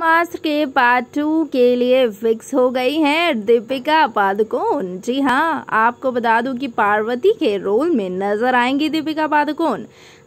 मास के part two के लिए फिक्स हो गई हैं दीपिका पादुकोण जी हाँ आपको बता दूं कि पार्वती के रोल में नजर आएंगी दीपिका पादुकोण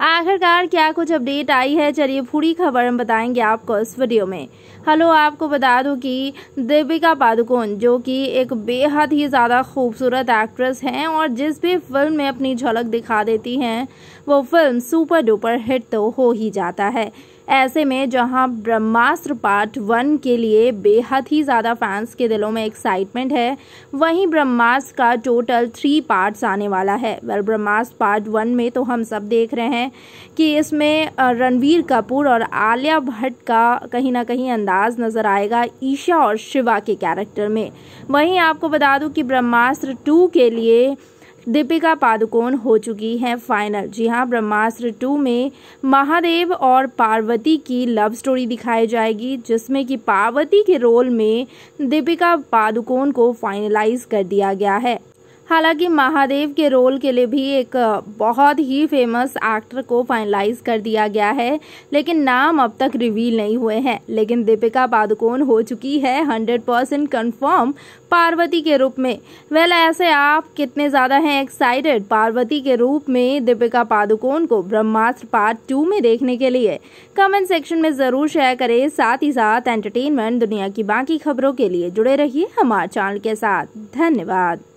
आखिरकार क्या कुछ अपडेट आई है चलिए पूरी खबर हम बताएंगे आपको इस वीडियो में हेलो आपको बता दूं कि दीपिका पादुकोण जो कि एक बेहद ही ज़्यादा खूबसूरत एक्ट्रेस हैं और जिस भी फिल्म में अपनी झलक दिखा देती है वो फिल्म सुपर डुपर हिट तो हो ही जाता है ऐसे में जहां ब्रह्मास्त्र पार्ट वन के लिए बेहद ही ज़्यादा फैंस के दिलों में एक्साइटमेंट है वहीं ब्रह्मास्त्र का टोटल थ्री पार्ट्स आने वाला है वेल ब्रह्मास्त्र पार्ट वन में तो हम सब देख रहे हैं कि इसमें रणवीर कपूर और आलिया भट्ट का कहीं ना कहीं अंदाज नज़र आएगा ईशा और शिवा के कैरेक्टर में वहीं आपको बता दूँ कि ब्रह्मास्त्र टू के लिए दीपिका पादुकोण हो चुकी हैं फाइनल जी हाँ ब्रह्मास्त्र टू में महादेव और पार्वती की लव स्टोरी दिखाई जाएगी जिसमें कि पार्वती के रोल में दीपिका पादुकोण को फाइनलाइज कर दिया गया है हालांकि महादेव के रोल के लिए भी एक बहुत ही फेमस एक्टर को फाइनलाइज कर दिया गया है लेकिन नाम अब तक रिवील नहीं हुए हैं लेकिन दीपिका पादुकोण हो चुकी है हंड्रेड परसेंट कन्फर्म पार्वती के रूप में वेल ऐसे आप कितने ज़्यादा हैं एक्साइटेड पार्वती के रूप में दीपिका पादुकोण को ब्रह्मास्त्र पार्ट टू में देखने के लिए कमेंट सेक्शन में ज़रूर शेयर करें साथ ही साथ एंटरटेनमेंट दुनिया की बाकी खबरों के लिए जुड़े रहिए हमारे चैनल के साथ धन्यवाद